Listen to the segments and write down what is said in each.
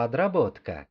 Подработка.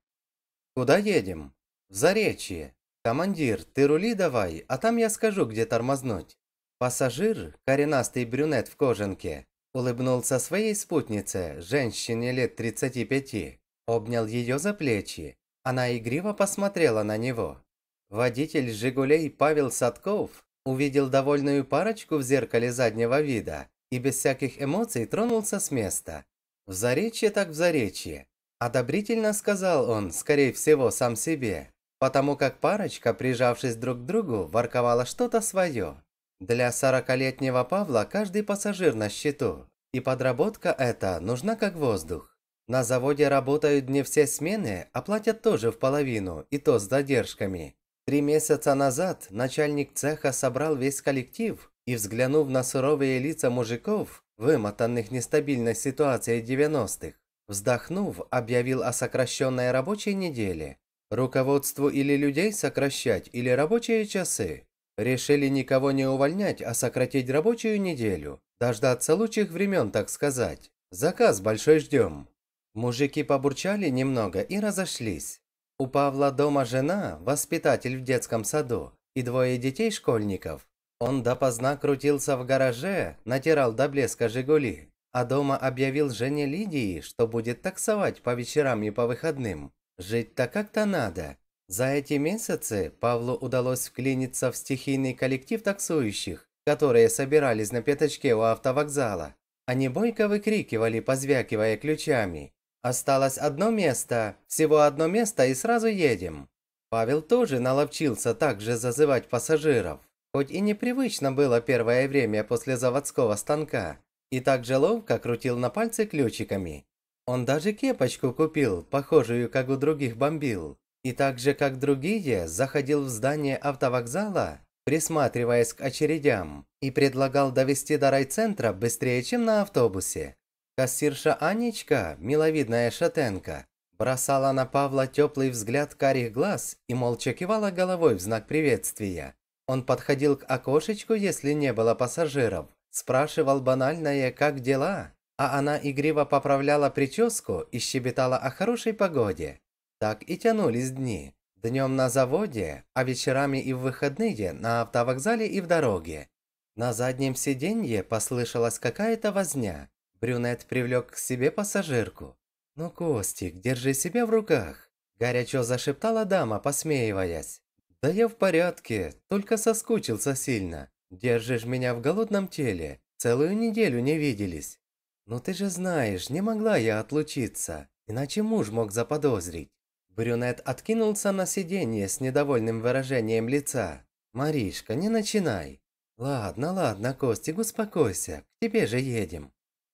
Куда едем? В Заречье. Командир, ты рули давай, а там я скажу, где тормознуть. Пассажир, коренастый брюнет в кожанке, улыбнулся своей спутнице, женщине лет 35, обнял ее за плечи. Она игриво посмотрела на него. Водитель «Жигулей» Павел Садков увидел довольную парочку в зеркале заднего вида и без всяких эмоций тронулся с места. В заречье так в заречье. Одобрительно сказал он, скорее всего, сам себе, потому как парочка, прижавшись друг к другу, ворковала что-то свое. Для сорокалетнего Павла каждый пассажир на счету, и подработка эта нужна как воздух. На заводе работают не все смены, а платят тоже в половину, и то с задержками. Три месяца назад начальник цеха собрал весь коллектив и, взглянув на суровые лица мужиков, вымотанных нестабильной ситуацией 90-х, Вздохнув, объявил о сокращенной рабочей неделе. Руководству или людей сокращать, или рабочие часы. Решили никого не увольнять, а сократить рабочую неделю. Дождаться лучших времен, так сказать. Заказ большой ждем. Мужики побурчали немного и разошлись. У Павла дома жена, воспитатель в детском саду, и двое детей-школьников. Он допоздна крутился в гараже, натирал до блеска «Жигули». А дома объявил жене Лидии, что будет таксовать по вечерам и по выходным. Жить-то как-то надо. За эти месяцы Павлу удалось вклиниться в стихийный коллектив таксующих, которые собирались на пяточке у автовокзала. Они бойко выкрикивали, позвякивая ключами. «Осталось одно место, всего одно место и сразу едем». Павел тоже наловчился также зазывать пассажиров. Хоть и непривычно было первое время после заводского станка, и так же ловко крутил на пальце ключиками. Он даже кепочку купил, похожую, как у других бомбил. И так же, как другие, заходил в здание автовокзала, присматриваясь к очередям, и предлагал довести до райцентра быстрее, чем на автобусе. Кассирша Анечка, миловидная шатенка, бросала на Павла теплый взгляд карих глаз и молча кивала головой в знак приветствия. Он подходил к окошечку, если не было пассажиров, Спрашивал банальное «как дела?», а она игриво поправляла прическу и щебетала о хорошей погоде. Так и тянулись дни. Днем на заводе, а вечерами и в выходные на автовокзале и в дороге. На заднем сиденье послышалась какая-то возня. Брюнет привлек к себе пассажирку. «Ну, Костик, держи себя в руках!» Горячо зашептала дама, посмеиваясь. «Да я в порядке, только соскучился сильно. Держишь меня в голодном теле. Целую неделю не виделись. Ну ты же знаешь, не могла я отлучиться, иначе муж мог заподозрить. Брюнет откинулся на сиденье с недовольным выражением лица. «Маришка, не начинай». «Ладно, ладно, Костик, успокойся, к тебе же едем».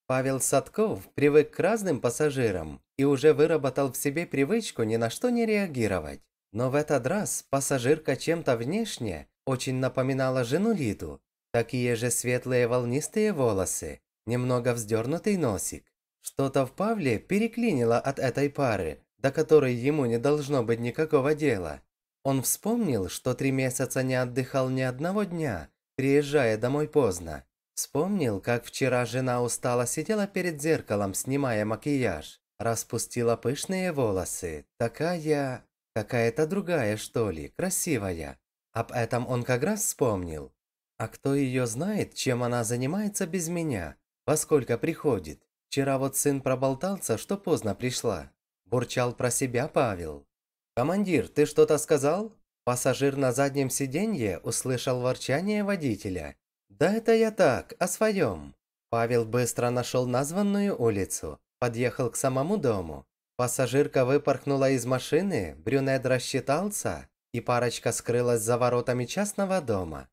Павел Садков привык к разным пассажирам и уже выработал в себе привычку ни на что не реагировать. Но в этот раз пассажирка чем-то внешне очень напоминала жену Лиду. Такие же светлые волнистые волосы, немного вздернутый носик. Что-то в Павле переклинило от этой пары, до которой ему не должно быть никакого дела. Он вспомнил, что три месяца не отдыхал ни одного дня, приезжая домой поздно. Вспомнил, как вчера жена устала сидела перед зеркалом, снимая макияж. Распустила пышные волосы, такая... какая-то другая, что ли, красивая. Об этом он как раз вспомнил. А кто ее знает, чем она занимается без меня? Во сколько приходит? Вчера вот сын проболтался, что поздно пришла. Бурчал про себя Павел. «Командир, ты что-то сказал?» Пассажир на заднем сиденье услышал ворчание водителя. «Да это я так, о своем». Павел быстро нашел названную улицу, подъехал к самому дому. Пассажирка выпорхнула из машины, брюнет рассчитался, и парочка скрылась за воротами частного дома.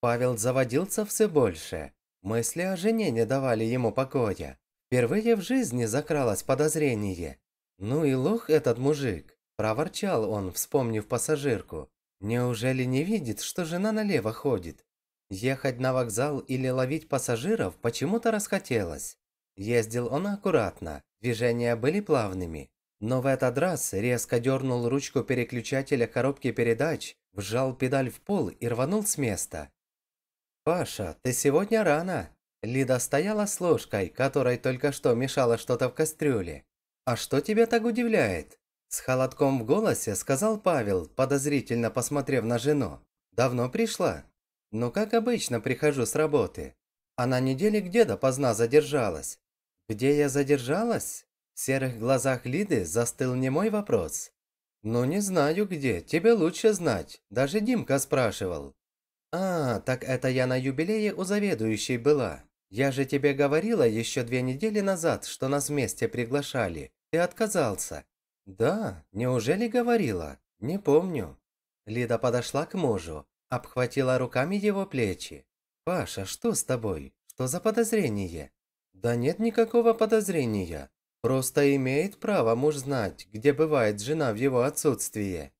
Павел заводился все больше. Мысли о жене не давали ему покоя. Впервые в жизни закралось подозрение. «Ну и лох этот мужик!» – проворчал он, вспомнив пассажирку. «Неужели не видит, что жена налево ходит?» Ехать на вокзал или ловить пассажиров почему-то расхотелось. Ездил он аккуратно, движения были плавными. Но в этот раз резко дернул ручку переключателя коробки передач, вжал педаль в пол и рванул с места. «Паша, ты сегодня рано!» Лида стояла с ложкой, которой только что мешало что-то в кастрюле. «А что тебя так удивляет?» С холодком в голосе сказал Павел, подозрительно посмотрев на жену. «Давно пришла?» «Ну, как обычно, прихожу с работы. Она на неделе где допоздна задержалась?» «Где я задержалась?» В серых глазах Лиды застыл немой вопрос. «Ну не знаю где, тебе лучше знать, даже Димка спрашивал». «А, так это я на юбилее у заведующей была. Я же тебе говорила еще две недели назад, что нас вместе приглашали. Ты отказался». «Да, неужели говорила? Не помню». Лида подошла к мужу, обхватила руками его плечи. «Паша, что с тобой? Что за подозрение?» «Да нет никакого подозрения. Просто имеет право муж знать, где бывает жена в его отсутствие.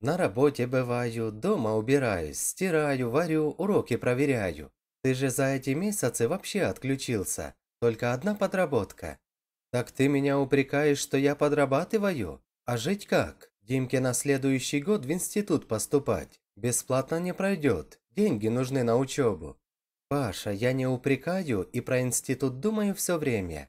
На работе бываю, дома убираюсь, стираю, варю, уроки проверяю. Ты же за эти месяцы вообще отключился. Только одна подработка. Так ты меня упрекаешь, что я подрабатываю? А жить как? Димке на следующий год в институт поступать. Бесплатно не пройдет. Деньги нужны на учебу. Паша, я не упрекаю и про институт думаю все время.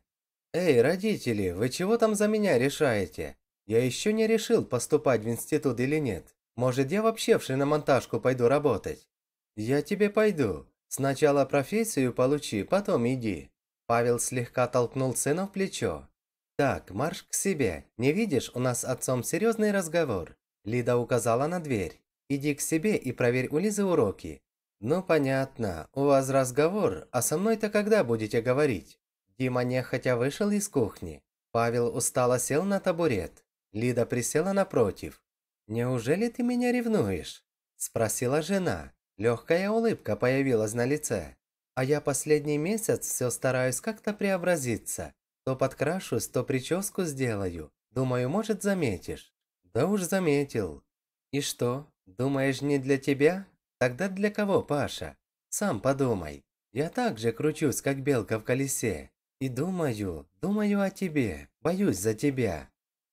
«Эй, родители, вы чего там за меня решаете? Я еще не решил, поступать в институт или нет. Может, я вообще в шиномонтажку пойду работать?» «Я тебе пойду. Сначала профессию получи, потом иди». Павел слегка толкнул сына в плечо. «Так, марш к себе. Не видишь, у нас с отцом серьезный разговор». Лида указала на дверь. «Иди к себе и проверь у Лизы уроки. «Ну, понятно. У вас разговор, а со мной-то когда будете говорить?» Дима нехотя вышел из кухни. Павел устало сел на табурет. Лида присела напротив. «Неужели ты меня ревнуешь?» – спросила жена. Легкая улыбка появилась на лице. «А я последний месяц все стараюсь как-то преобразиться. То подкрашусь, то прическу сделаю. Думаю, может, заметишь». «Да уж заметил». «И что, думаешь, не для тебя? Тогда для кого, Паша? Сам подумай. Я так же кручусь, как белка в колесе. И думаю, думаю о тебе, боюсь за тебя».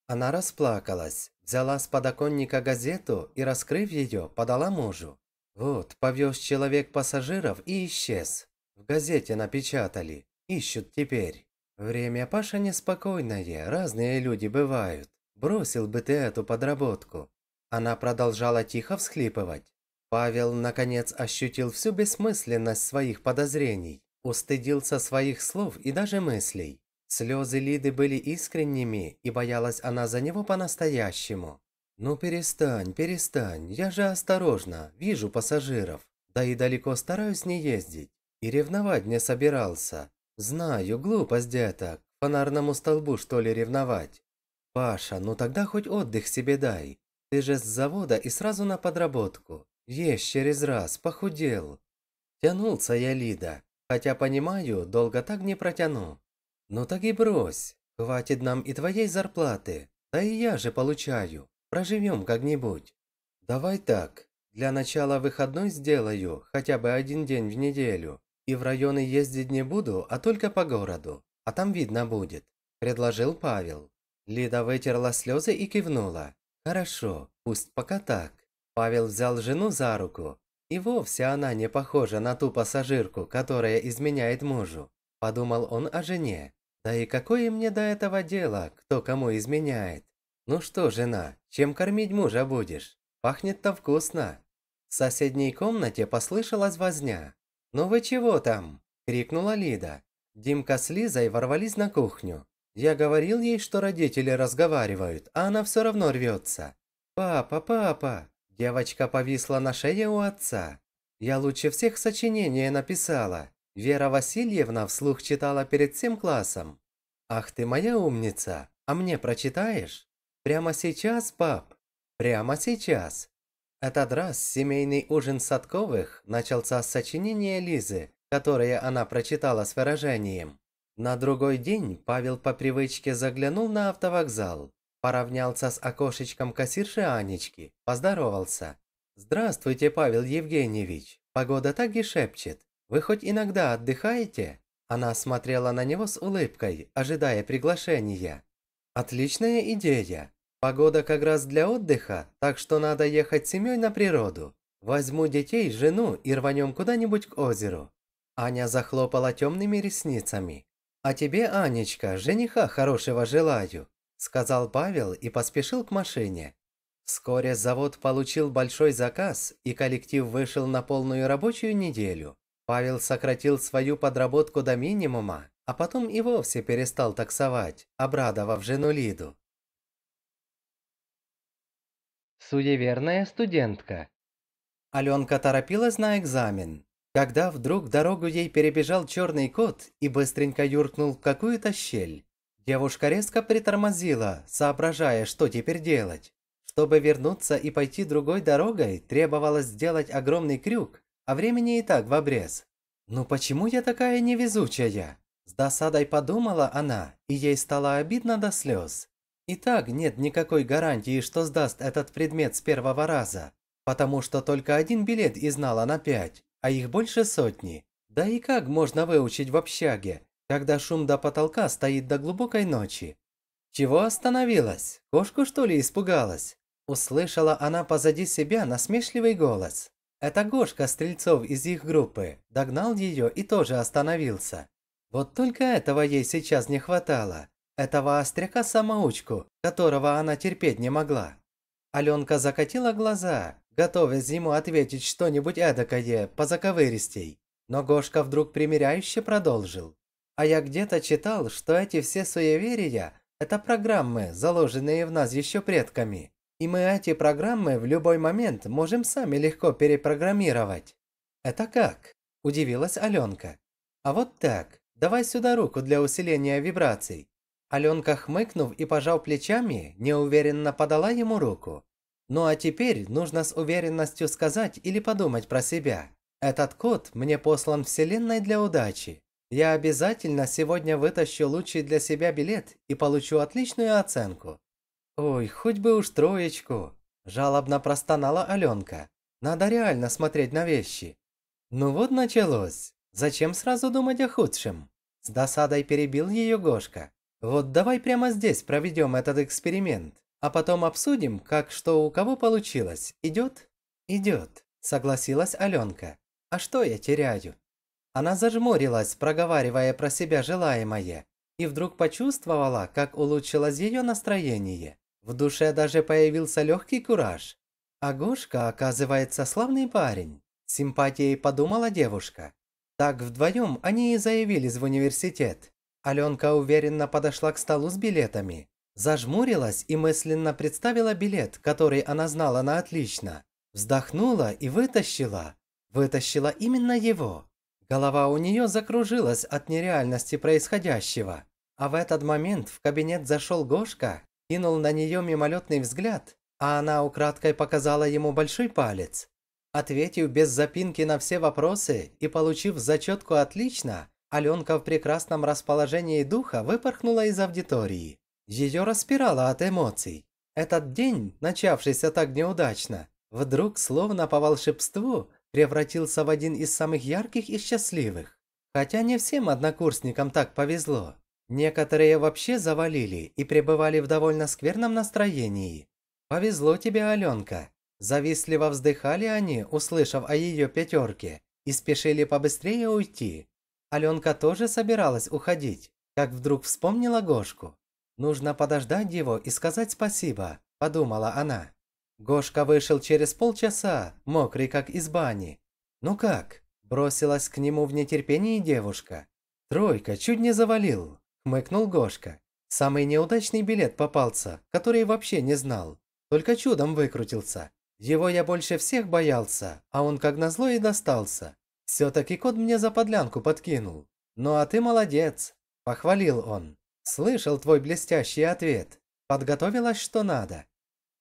Она расплакалась, взяла с подоконника газету и, раскрыв ее, подала мужу. Вот, повез человек пассажиров и исчез. В газете напечатали. Ищут теперь. Время Паша неспокойное, разные люди бывают. Бросил бы ты эту подработку. Она продолжала тихо всхлипывать. Павел, наконец, ощутил всю бессмысленность своих подозрений. Устыдился своих слов и даже мыслей. Слезы Лиды были искренними, и боялась она за него по-настоящему. «Ну перестань, перестань, я же осторожно, вижу пассажиров, да и далеко стараюсь не ездить, и ревновать не собирался. Знаю, глупость, деток, фонарному столбу что ли ревновать? Паша, ну тогда хоть отдых себе дай, ты же с завода и сразу на подработку, ешь через раз, похудел». Тянулся я Лида, Хотя понимаю, долго так не протяну. Ну так и брось. Хватит нам и твоей зарплаты. Да и я же получаю. Проживем как-нибудь. Давай так. Для начала выходной сделаю, хотя бы один день в неделю. И в районы ездить не буду, а только по городу. А там видно будет. Предложил Павел. Лида вытерла слезы и кивнула. Хорошо, пусть пока так. Павел взял жену за руку, и вовсе она не похожа на ту пассажирку, которая изменяет мужу. Подумал он о жене. Да и какое мне до этого дело, кто кому изменяет? Ну что, жена, чем кормить мужа будешь? Пахнет-то вкусно. В соседней комнате послышалась возня. «Ну вы чего там?» – крикнула Лида. Димка с Лизой ворвались на кухню. Я говорил ей, что родители разговаривают, а она все равно рвется. «Папа, папа!» Девочка повисла на шее у отца. Я лучше всех сочинение написала. Вера Васильевна вслух читала перед всем классом. «Ах ты моя умница, а мне прочитаешь?» «Прямо сейчас, пап? Прямо сейчас!» Этот раз семейный ужин Садковых начался с сочинения Лизы, которое она прочитала с выражением. На другой день Павел по привычке заглянул на автовокзал. Поравнялся с окошечком кассирши Анечки, поздоровался. «Здравствуйте, Павел Евгеньевич. Погода так и шепчет. Вы хоть иногда отдыхаете?» Она смотрела на него с улыбкой, ожидая приглашения. «Отличная идея. Погода как раз для отдыха, так что надо ехать с семьей на природу. Возьму детей, жену и рванем куда-нибудь к озеру». Аня захлопала темными ресницами. «А тебе, Анечка, жениха хорошего желаю сказал Павел и поспешил к машине. Вскоре завод получил большой заказ, и коллектив вышел на полную рабочую неделю. Павел сократил свою подработку до минимума, а потом и вовсе перестал таксовать, обрадовав жену Лиду. Суеверная студентка. Аленка торопилась на экзамен, когда вдруг дорогу ей перебежал черный кот и быстренько юркнул в какую-то щель. Девушка резко притормозила, соображая, что теперь делать. Чтобы вернуться и пойти другой дорогой, требовалось сделать огромный крюк, а времени и так в обрез. «Ну почему я такая невезучая?» С досадой подумала она, и ей стало обидно до слез. И так нет никакой гарантии, что сдаст этот предмет с первого раза, потому что только один билет изнала на пять, а их больше сотни. Да и как можно выучить в общаге, когда шум до потолка стоит до глубокой ночи. Чего остановилась? Кошку что ли испугалась? Услышала она позади себя насмешливый голос. Это Гошка Стрельцов из их группы догнал ее и тоже остановился. Вот только этого ей сейчас не хватало. Этого остряка-самоучку, которого она терпеть не могла. Аленка закатила глаза, готовясь ему ответить что-нибудь эдакое по заковыристей. Но Гошка вдруг примиряюще продолжил. А я где-то читал, что эти все суеверия – это программы, заложенные в нас еще предками. И мы эти программы в любой момент можем сами легко перепрограммировать. Это как? Удивилась Аленка. А вот так. Давай сюда руку для усиления вибраций. Аленка, хмыкнув и пожал плечами, неуверенно подала ему руку. Ну а теперь нужно с уверенностью сказать или подумать про себя. Этот код мне послан Вселенной для удачи. Я обязательно сегодня вытащу лучший для себя билет и получу отличную оценку. Ой, хоть бы уж троечку. Жалобно простонала Аленка. Надо реально смотреть на вещи. Ну вот началось. Зачем сразу думать о худшем? С досадой перебил ее Гошка. Вот давай прямо здесь проведем этот эксперимент, а потом обсудим, как что у кого получилось. Идет? Идет, согласилась Аленка. А что я теряю? Она зажмурилась, проговаривая про себя желаемое, и вдруг почувствовала, как улучшилось ее настроение. В душе даже появился легкий кураж. Агушка, оказывается, славный парень. симпатией подумала девушка. Так вдвоем они и заявились в университет. Аленка уверенно подошла к столу с билетами. Зажмурилась и мысленно представила билет, который она знала на отлично. Вздохнула и вытащила. Вытащила именно его. Голова у нее закружилась от нереальности происходящего. А в этот момент в кабинет зашел Гошка, кинул на нее мимолетный взгляд, а она украдкой показала ему большой палец. Ответив без запинки на все вопросы и получив зачетку «отлично», Аленка в прекрасном расположении духа выпорхнула из аудитории. Ее распирало от эмоций. Этот день, начавшийся так неудачно, вдруг словно по волшебству превратился в один из самых ярких и счастливых. Хотя не всем однокурсникам так повезло. Некоторые вообще завалили и пребывали в довольно скверном настроении. «Повезло тебе, Аленка!» Завистливо вздыхали они, услышав о ее пятерке, и спешили побыстрее уйти. Аленка тоже собиралась уходить, как вдруг вспомнила Гошку. «Нужно подождать его и сказать спасибо», – подумала она. Гошка вышел через полчаса, мокрый как из бани. «Ну как?» – бросилась к нему в нетерпении девушка. «Тройка, чуть не завалил», – хмыкнул Гошка. «Самый неудачный билет попался, который вообще не знал. Только чудом выкрутился. Его я больше всех боялся, а он как назло и достался. Все-таки кот мне за подлянку подкинул. Ну а ты молодец», – похвалил он. «Слышал твой блестящий ответ. Подготовилась что надо.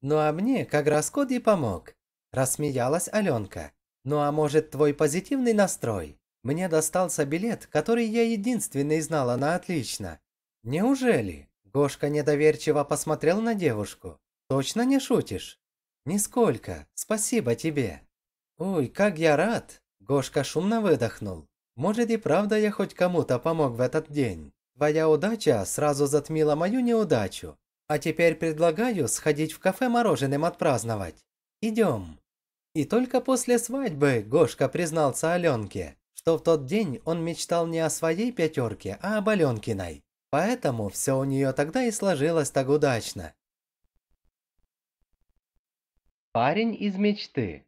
«Ну а мне как раз Коди помог», – рассмеялась Аленка. «Ну а может, твой позитивный настрой? Мне достался билет, который я единственный знала на отлично». «Неужели?» – Гошка недоверчиво посмотрел на девушку. «Точно не шутишь?» «Нисколько. Спасибо тебе». «Ой, как я рад!» – Гошка шумно выдохнул. «Может и правда я хоть кому-то помог в этот день. Твоя удача сразу затмила мою неудачу. А теперь предлагаю сходить в кафе мороженым отпраздновать. Идем. И только после свадьбы Гошка признался Аленке, что в тот день он мечтал не о своей пятерке, а об Аленкиной. Поэтому все у нее тогда и сложилось так удачно. Парень из мечты.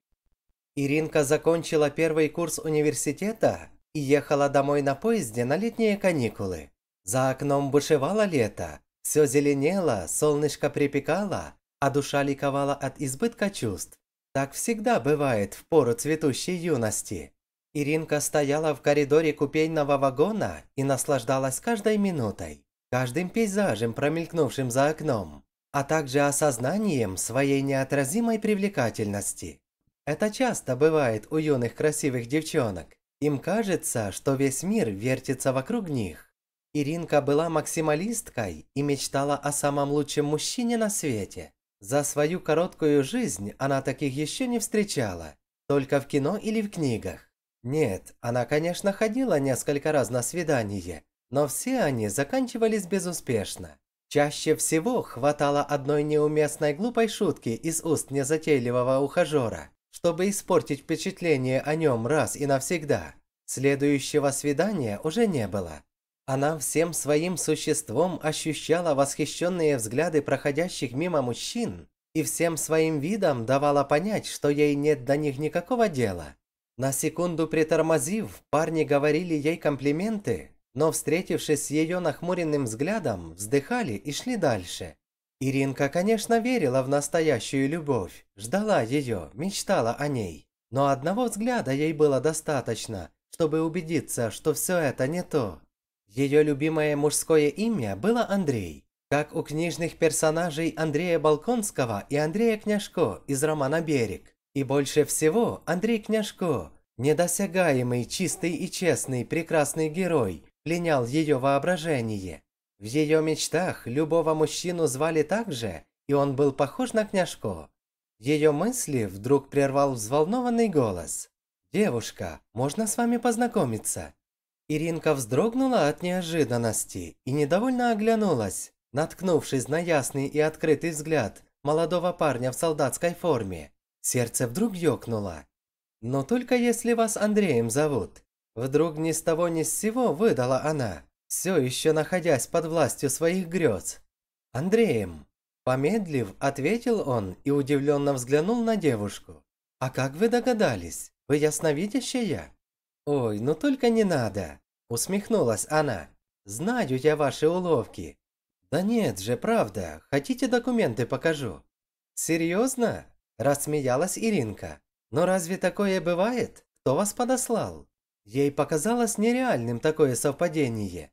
Иринка закончила первый курс университета и ехала домой на поезде на летние каникулы. За окном бушевало лето, все зеленело, солнышко припекало, а душа ликовала от избытка чувств. Так всегда бывает в пору цветущей юности. Иринка стояла в коридоре купейного вагона и наслаждалась каждой минутой, каждым пейзажем, промелькнувшим за окном, а также осознанием своей неотразимой привлекательности. Это часто бывает у юных красивых девчонок. Им кажется, что весь мир вертится вокруг них. Иринка была максималисткой и мечтала о самом лучшем мужчине на свете. За свою короткую жизнь она таких еще не встречала, только в кино или в книгах. Нет, она, конечно, ходила несколько раз на свидание, но все они заканчивались безуспешно. Чаще всего хватало одной неуместной глупой шутки из уст незатейливого ухажера, чтобы испортить впечатление о нем раз и навсегда. Следующего свидания уже не было. Она всем своим существом ощущала восхищенные взгляды проходящих мимо мужчин и всем своим видом давала понять, что ей нет до них никакого дела. На секунду притормозив, парни говорили ей комплименты, но, встретившись с ее нахмуренным взглядом, вздыхали и шли дальше. Иринка, конечно, верила в настоящую любовь, ждала ее, мечтала о ней. Но одного взгляда ей было достаточно, чтобы убедиться, что все это не то. Ее любимое мужское имя было Андрей, как у книжных персонажей Андрея Балконского и Андрея Княжко из романа «Берег». И больше всего Андрей Княжко, недосягаемый, чистый и честный, прекрасный герой, пленял ее воображение. В ее мечтах любого мужчину звали так же, и он был похож на Княжко. Ее мысли вдруг прервал взволнованный голос. «Девушка, можно с вами познакомиться?» Иринка вздрогнула от неожиданности и недовольно оглянулась, наткнувшись на ясный и открытый взгляд молодого парня в солдатской форме. Сердце вдруг ёкнуло. «Но только если вас Андреем зовут». Вдруг ни с того ни с сего выдала она, все еще находясь под властью своих грез. «Андреем». Помедлив, ответил он и удивленно взглянул на девушку. «А как вы догадались? Вы ясновидящая?» «Ой, ну только не надо!» Усмехнулась она. «Знаю я ваши уловки». «Да нет же, правда. Хотите документы покажу?» «Серьезно?» – рассмеялась Иринка. «Но разве такое бывает? Кто вас подослал?» Ей показалось нереальным такое совпадение.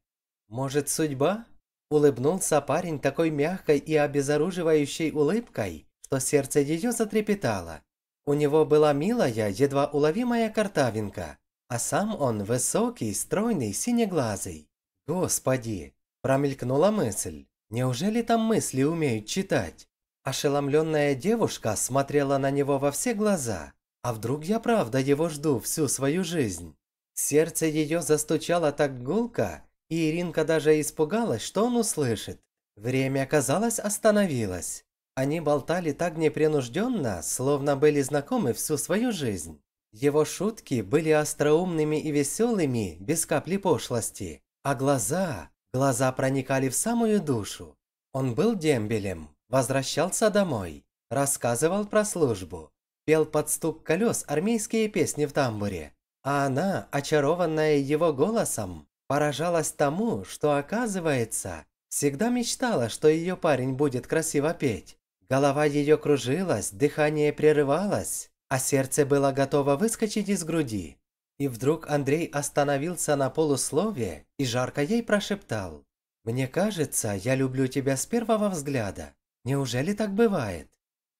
«Может, судьба?» – улыбнулся парень такой мягкой и обезоруживающей улыбкой, что сердце ее затрепетало. У него была милая, едва уловимая картавинка, а сам он высокий, стройный, синеглазый. Господи, промелькнула мысль. Неужели там мысли умеют читать? Ошеломленная девушка смотрела на него во все глаза. А вдруг я правда его жду всю свою жизнь? Сердце ее застучало так гулко, и Иринка даже испугалась, что он услышит. Время, казалось, остановилось. Они болтали так непринужденно, словно были знакомы всю свою жизнь. Его шутки были остроумными и веселыми, без капли пошлости, а глаза, глаза проникали в самую душу. Он был дембелем, возвращался домой, рассказывал про службу, пел под стук колес армейские песни в тамбуре, а она, очарованная его голосом, поражалась тому, что, оказывается, всегда мечтала, что ее парень будет красиво петь. Голова ее кружилась, дыхание прерывалось, а сердце было готово выскочить из груди. И вдруг Андрей остановился на полуслове и жарко ей прошептал. «Мне кажется, я люблю тебя с первого взгляда. Неужели так бывает?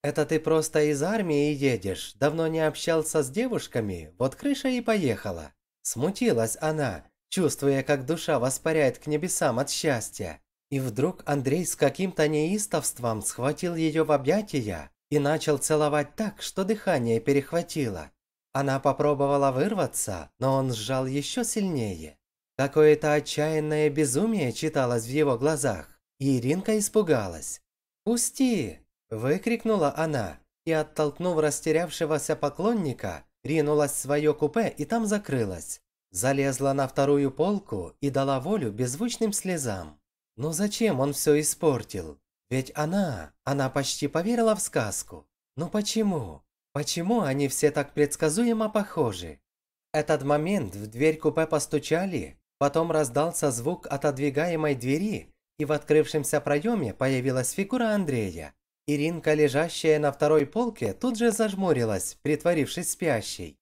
Это ты просто из армии едешь, давно не общался с девушками, вот крыша и поехала». Смутилась она, чувствуя, как душа воспаряет к небесам от счастья. И вдруг Андрей с каким-то неистовством схватил ее в объятия, и начал целовать так, что дыхание перехватило. Она попробовала вырваться, но он сжал еще сильнее. Какое-то отчаянное безумие читалось в его глазах, и Иринка испугалась. «Пусти!» – выкрикнула она, и, оттолкнув растерявшегося поклонника, ринулась в свое купе и там закрылась. Залезла на вторую полку и дала волю беззвучным слезам. Но ну зачем он все испортил? Ведь она, она почти поверила в сказку. Но почему? Почему они все так предсказуемо похожи? Этот момент в дверь купе постучали, потом раздался звук отодвигаемой двери, и в открывшемся проеме появилась фигура Андрея. Иринка, лежащая на второй полке, тут же зажмурилась, притворившись спящей.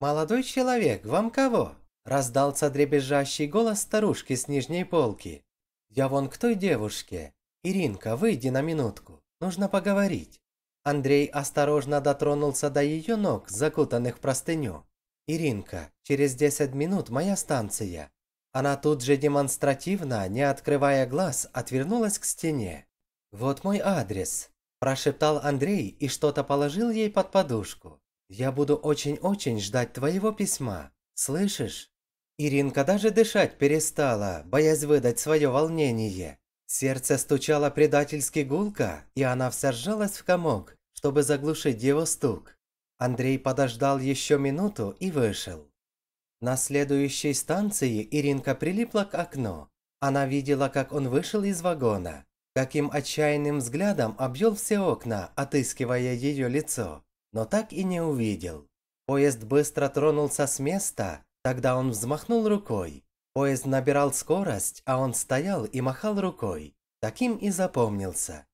«Молодой человек, вам кого?» – раздался дребезжащий голос старушки с нижней полки. «Я вон к той девушке. «Иринка, выйди на минутку, нужно поговорить». Андрей осторожно дотронулся до ее ног, закутанных в простыню. «Иринка, через 10 минут моя станция». Она тут же демонстративно, не открывая глаз, отвернулась к стене. «Вот мой адрес», – прошептал Андрей и что-то положил ей под подушку. «Я буду очень-очень ждать твоего письма. Слышишь?» Иринка даже дышать перестала, боясь выдать свое волнение. Сердце стучало предательски гулко, и она вся сжалась в комок, чтобы заглушить его стук. Андрей подождал еще минуту и вышел. На следующей станции Иринка прилипла к окну. Она видела, как он вышел из вагона, каким отчаянным взглядом обвел все окна, отыскивая ее лицо, но так и не увидел. Поезд быстро тронулся с места, тогда он взмахнул рукой. Поезд набирал скорость, а он стоял и махал рукой. Таким и запомнился.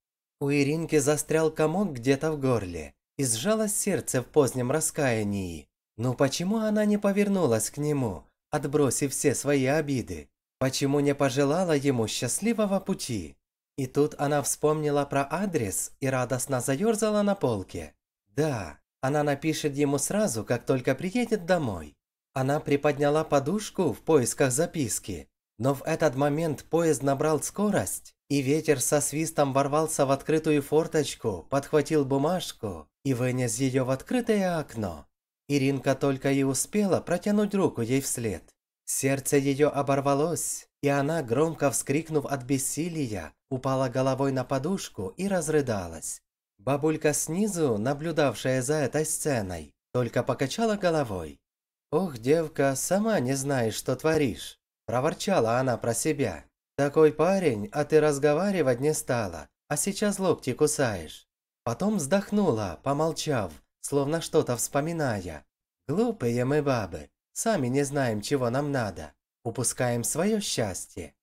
У Иринки застрял комок где-то в горле, и сжалось сердце в позднем раскаянии. Но ну почему она не повернулась к нему, отбросив все свои обиды? Почему не пожелала ему счастливого пути? И тут она вспомнила про адрес и радостно заёрзала на полке. Да, она напишет ему сразу, как только приедет домой. Она приподняла подушку в поисках записки, но в этот момент поезд набрал скорость, и ветер со свистом ворвался в открытую форточку, подхватил бумажку и вынес ее в открытое окно. Иринка только и успела протянуть руку ей вслед. Сердце ее оборвалось, и она, громко вскрикнув от бессилия, упала головой на подушку и разрыдалась. Бабулька снизу, наблюдавшая за этой сценой, только покачала головой. «Ох, девка, сама не знаешь, что творишь!» – проворчала она про себя. «Такой парень, а ты разговаривать не стала, а сейчас локти кусаешь». Потом вздохнула, помолчав, словно что-то вспоминая. «Глупые мы бабы, сами не знаем, чего нам надо. Упускаем свое счастье».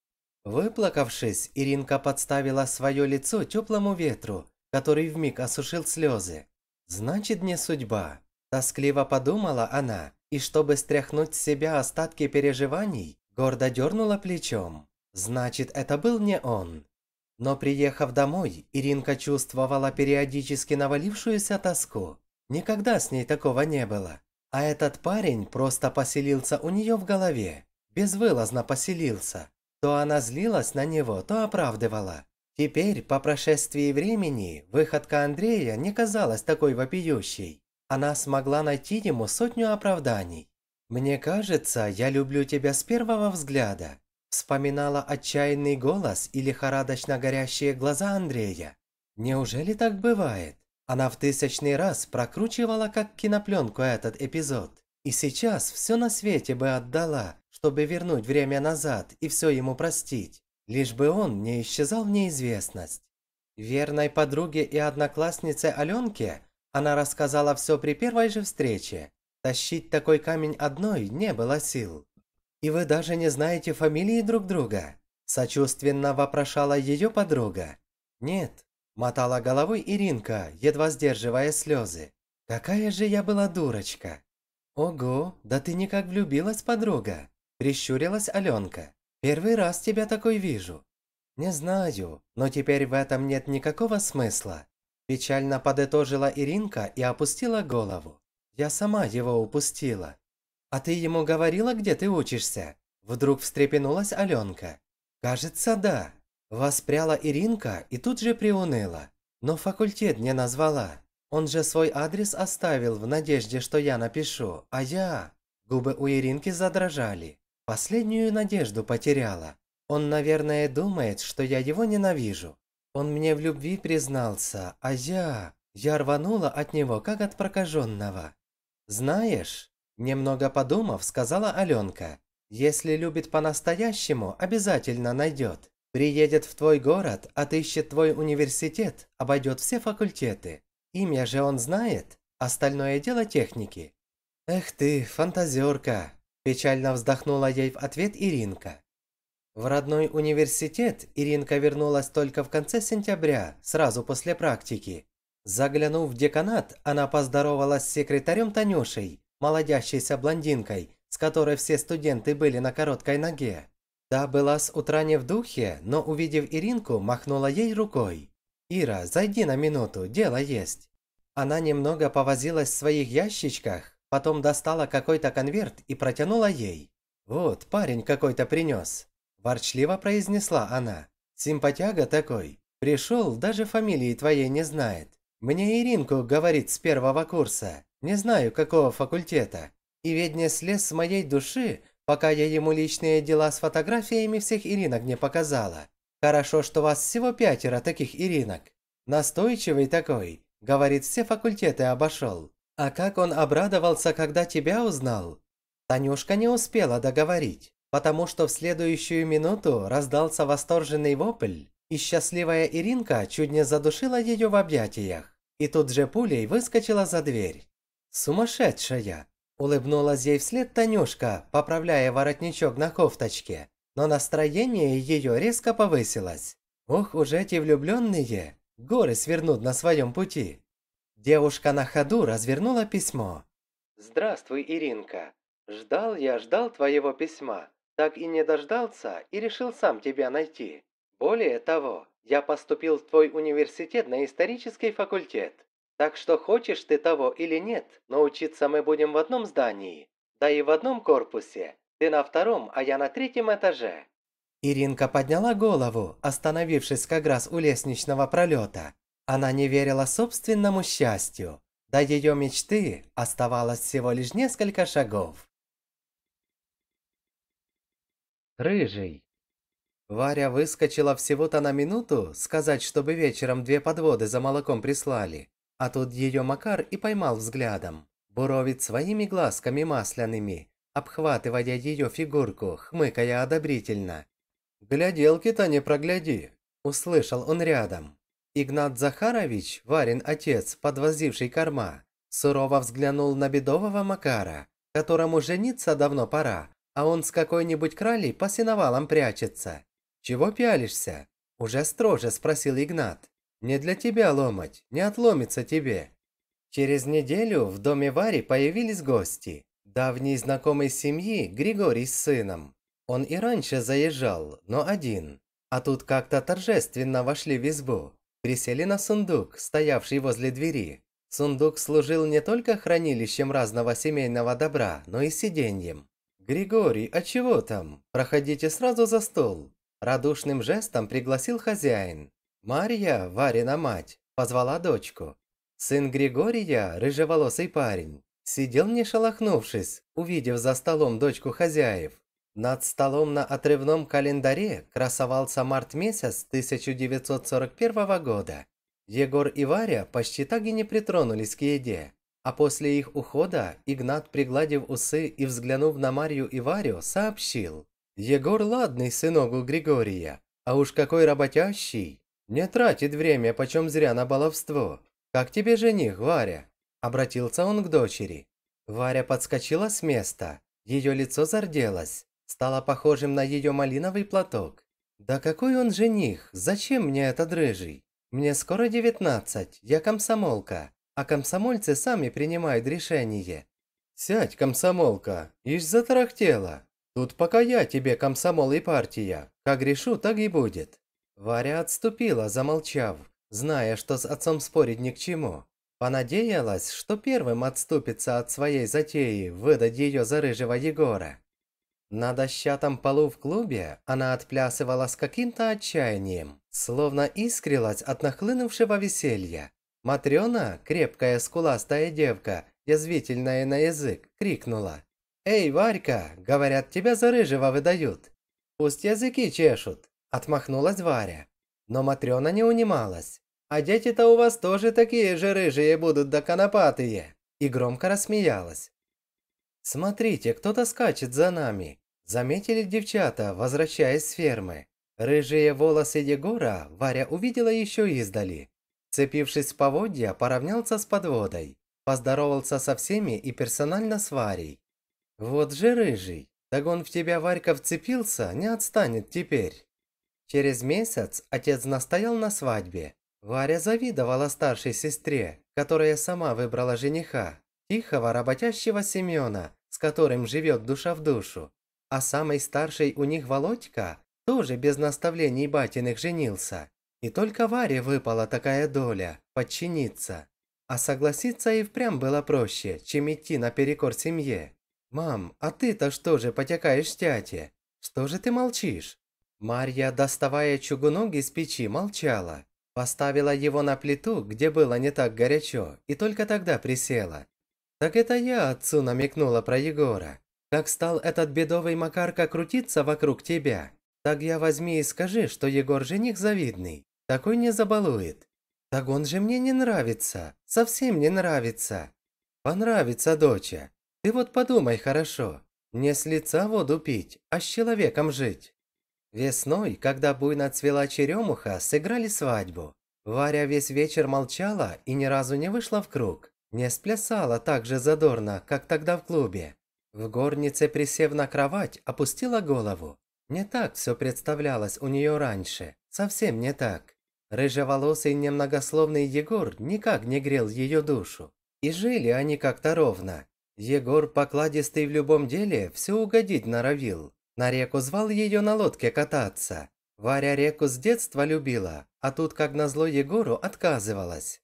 Выплакавшись, Иринка подставила свое лицо теплому ветру, который вмиг осушил слезы. «Значит, не судьба», – тоскливо подумала она и чтобы стряхнуть с себя остатки переживаний, гордо дернула плечом. Значит, это был не он. Но приехав домой, Иринка чувствовала периодически навалившуюся тоску. Никогда с ней такого не было. А этот парень просто поселился у нее в голове. Безвылазно поселился. То она злилась на него, то оправдывала. Теперь, по прошествии времени, выходка Андрея не казалась такой вопиющей. Она смогла найти ему сотню оправданий. «Мне кажется, я люблю тебя с первого взгляда», вспоминала отчаянный голос и лихорадочно горящие глаза Андрея. Неужели так бывает? Она в тысячный раз прокручивала как кинопленку этот эпизод. И сейчас все на свете бы отдала, чтобы вернуть время назад и все ему простить. Лишь бы он не исчезал в неизвестность. Верной подруге и однокласснице Аленке она рассказала все при первой же встрече. Тащить такой камень одной не было сил. «И вы даже не знаете фамилии друг друга?» Сочувственно вопрошала ее подруга. «Нет», – мотала головой Иринка, едва сдерживая слезы. «Какая же я была дурочка!» «Ого, да ты никак влюбилась, подруга!» – прищурилась Аленка. «Первый раз тебя такой вижу». «Не знаю, но теперь в этом нет никакого смысла. Печально подытожила Иринка и опустила голову. Я сама его упустила. А ты ему говорила, где ты учишься? Вдруг встрепенулась Аленка. Кажется, да. Воспряла Иринка и тут же приуныла. Но факультет не назвала. Он же свой адрес оставил в надежде, что я напишу, а я... Губы у Иринки задрожали. Последнюю надежду потеряла. Он, наверное, думает, что я его ненавижу. Он мне в любви признался, а я... Я рванула от него, как от прокаженного. Знаешь, немного подумав, сказала Аленка, если любит по-настоящему, обязательно найдет. Приедет в твой город, отыщет твой университет, обойдет все факультеты. Имя же он знает, остальное дело техники. Эх ты, фантазерка, печально вздохнула ей в ответ Иринка. В родной университет Иринка вернулась только в конце сентября, сразу после практики. Заглянув в деканат, она поздоровалась с секретарем Танюшей, молодящейся блондинкой, с которой все студенты были на короткой ноге. Та была с утра не в духе, но увидев Иринку, махнула ей рукой. «Ира, зайди на минуту, дело есть». Она немного повозилась в своих ящичках, потом достала какой-то конверт и протянула ей. «Вот, парень какой-то принес. Ворчливо произнесла она. «Симпатяга такой. Пришел, даже фамилии твоей не знает. Мне Иринку говорит с первого курса, не знаю какого факультета. И ведь не слез с моей души, пока я ему личные дела с фотографиями всех Иринок не показала. Хорошо, что вас всего пятеро таких Иринок. Настойчивый такой, говорит, все факультеты обошел. А как он обрадовался, когда тебя узнал?» Танюшка не успела договорить потому что в следующую минуту раздался восторженный вопль, и счастливая Иринка чуть не задушила ее в объятиях, и тут же пулей выскочила за дверь. «Сумасшедшая!» – улыбнулась ей вслед Танюшка, поправляя воротничок на кофточке, но настроение ее резко повысилось. «Ох уже эти влюбленные! Горы свернут на своем пути!» Девушка на ходу развернула письмо. «Здравствуй, Иринка. Ждал я, ждал твоего письма так и не дождался и решил сам тебя найти. Более того, я поступил в твой университет на исторический факультет. Так что хочешь ты того или нет, но учиться мы будем в одном здании, да и в одном корпусе. Ты на втором, а я на третьем этаже. Иринка подняла голову, остановившись как раз у лестничного пролета. Она не верила собственному счастью. До ее мечты оставалось всего лишь несколько шагов. Рыжий. Варя выскочила всего-то на минуту сказать, чтобы вечером две подводы за молоком прислали. А тут ее Макар и поймал взглядом. Буровит своими глазками масляными, обхватывая ее фигурку, хмыкая одобрительно. «Гляделки-то не прогляди!» – услышал он рядом. Игнат Захарович, Варин отец, подвозивший корма, сурово взглянул на бедового Макара, которому жениться давно пора, а он с какой-нибудь кралей по сеновалам прячется. Чего пялишься? Уже строже спросил Игнат. Не для тебя ломать, не отломится тебе. Через неделю в доме Вари появились гости. Давний знакомый семьи Григорий с сыном. Он и раньше заезжал, но один. А тут как-то торжественно вошли в избу. Присели на сундук, стоявший возле двери. Сундук служил не только хранилищем разного семейного добра, но и сиденьем. «Григорий, а чего там? Проходите сразу за стол!» Радушным жестом пригласил хозяин. Марья, Варина мать, позвала дочку. Сын Григория, рыжеволосый парень, сидел не шелохнувшись, увидев за столом дочку хозяев. Над столом на отрывном календаре красовался март месяц 1941 года. Егор и Варя почти так и не притронулись к еде. А после их ухода Игнат, пригладив усы и взглянув на Марию и Варю, сообщил. «Егор ладный сынок у Григория, а уж какой работящий! Не тратит время почем зря на баловство. Как тебе жених, Варя?» Обратился он к дочери. Варя подскочила с места. Ее лицо зарделось, стало похожим на ее малиновый платок. «Да какой он жених? Зачем мне этот рыжий? Мне скоро девятнадцать, я комсомолка а комсомольцы сами принимают решение. Сядь, комсомолка, ишь затарахтела. Тут пока я тебе комсомол и партия, как решу, так и будет. Варя отступила, замолчав, зная, что с отцом спорить ни к чему. Понадеялась, что первым отступится от своей затеи выдать ее за рыжего Егора. На дощатом полу в клубе она отплясывала с каким-то отчаянием, словно искрилась от нахлынувшего веселья, Матрёна, крепкая скуластая девка, язвительная на язык, крикнула. «Эй, Варька, говорят, тебя за рыжего выдают!» «Пусть языки чешут!» – отмахнулась Варя. Но Матрёна не унималась. «А дети-то у вас тоже такие же рыжие будут да конопатые!» И громко рассмеялась. «Смотрите, кто-то скачет за нами!» Заметили девчата, возвращаясь с фермы. Рыжие волосы Егора Варя увидела еще издали. Цепившись в поводья, поравнялся с подводой, поздоровался со всеми и персонально с Варей. «Вот же рыжий! Дагон в тебя Варька вцепился, не отстанет теперь!» Через месяц отец настоял на свадьбе. Варя завидовала старшей сестре, которая сама выбрала жениха, тихого работящего Семёна, с которым живет душа в душу. А самый старший у них Володька тоже без наставлений батиных женился. И только Варе выпала такая доля – подчиниться. А согласиться и впрямь было проще, чем идти наперекор семье. «Мам, а ты-то что же потякаешь тяте? Что же ты молчишь?» Марья, доставая чугунок из печи, молчала. Поставила его на плиту, где было не так горячо, и только тогда присела. Так это я отцу намекнула про Егора. Как стал этот бедовый Макарка крутиться вокруг тебя, так я возьми и скажи, что Егор жених завидный. Такой не забалует. он же мне не нравится, совсем не нравится. Понравится, доча. Ты вот подумай хорошо. Не с лица воду пить, а с человеком жить. Весной, когда буйно цвела черемуха, сыграли свадьбу. Варя весь вечер молчала и ни разу не вышла в круг. Не сплясала так же задорно, как тогда в клубе. В горнице, присев на кровать, опустила голову. Не так все представлялось у нее раньше, совсем не так. Рыжеволосый немногословный Егор никак не грел ее душу. И жили они как-то ровно. Егор, покладистый в любом деле, все угодить норовил. На реку звал ее на лодке кататься. Варя реку с детства любила, а тут, как назло Егору, отказывалась.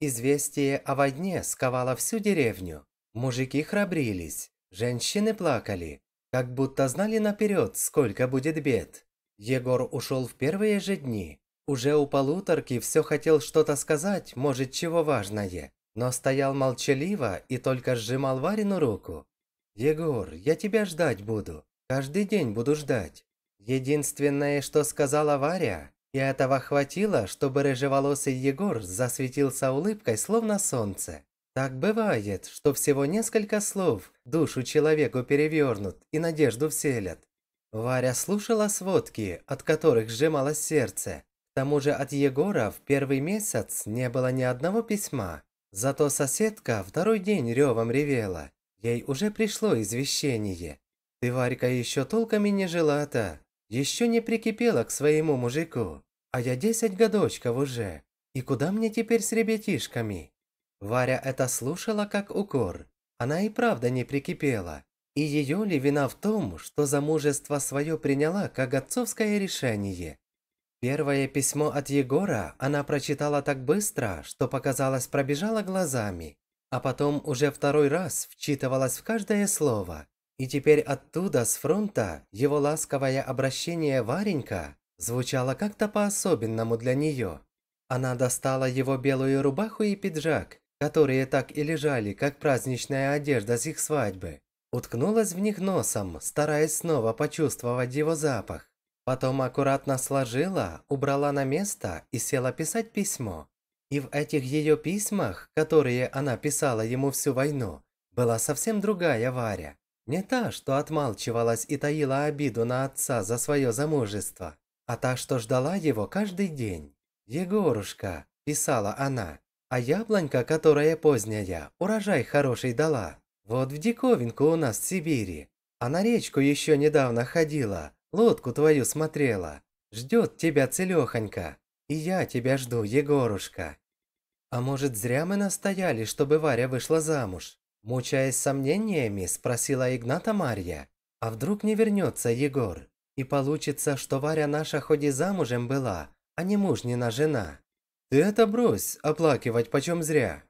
Известие о войне сковало всю деревню. Мужики храбрились, женщины плакали, как будто знали наперед, сколько будет бед. Егор ушел в первые же дни, уже у полуторки все хотел что-то сказать, может, чего важное, но стоял молчаливо и только сжимал Варину руку. «Егор, я тебя ждать буду. Каждый день буду ждать». Единственное, что сказала Варя, и этого хватило, чтобы рыжеволосый Егор засветился улыбкой, словно солнце. Так бывает, что всего несколько слов душу человеку перевернут и надежду вселят. Варя слушала сводки, от которых сжималось сердце, тому же от Егора в первый месяц не было ни одного письма. Зато соседка второй день ревом ревела. Ей уже пришло извещение. Ты, Варька, еще толком и не жила-то. Еще не прикипела к своему мужику. А я десять годочков уже. И куда мне теперь с ребятишками? Варя это слушала как укор. Она и правда не прикипела. И ее ли вина в том, что замужество свое приняла как отцовское решение? Первое письмо от Егора она прочитала так быстро, что, показалось, пробежала глазами, а потом уже второй раз вчитывалась в каждое слово. И теперь оттуда, с фронта, его ласковое обращение Варенька звучало как-то по-особенному для нее. Она достала его белую рубаху и пиджак, которые так и лежали, как праздничная одежда с их свадьбы. Уткнулась в них носом, стараясь снова почувствовать его запах. Потом аккуратно сложила, убрала на место и села писать письмо. И в этих ее письмах, которые она писала ему всю войну, была совсем другая Варя. Не та, что отмалчивалась и таила обиду на отца за свое замужество, а та, что ждала его каждый день. «Егорушка», – писала она, – «а яблонька, которая поздняя, урожай хороший дала. Вот в диковинку у нас в Сибири. А на речку еще недавно ходила, Лодку твою смотрела. Ждет тебя целехонька. И я тебя жду, Егорушка. А может, зря мы настояли, чтобы Варя вышла замуж? Мучаясь сомнениями, спросила Игната Марья. А вдруг не вернется Егор? И получится, что Варя наша хоть и замужем была, а не мужнина жена. Ты это брось, оплакивать почем зря.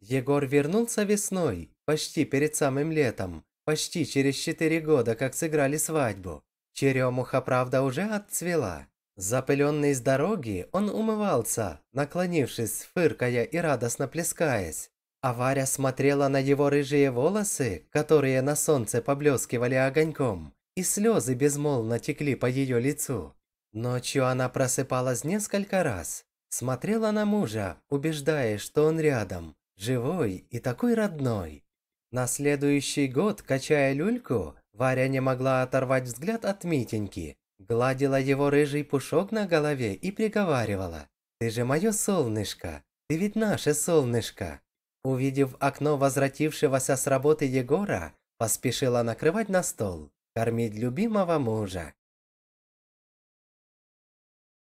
Егор вернулся весной, почти перед самым летом, почти через четыре года, как сыграли свадьбу. Черемуха, правда, уже отцвела. Запыленный с дороги, он умывался, наклонившись, фыркая и радостно плескаясь. А Варя смотрела на его рыжие волосы, которые на солнце поблескивали огоньком, и слезы безмолвно текли по ее лицу. Ночью она просыпалась несколько раз, смотрела на мужа, убеждаясь, что он рядом, живой и такой родной. На следующий год, качая люльку, Варя не могла оторвать взгляд от Митеньки, гладила его рыжий пушок на голове и приговаривала. «Ты же моё солнышко! Ты ведь наше солнышко!» Увидев окно возвратившегося с работы Егора, поспешила накрывать на стол, кормить любимого мужа.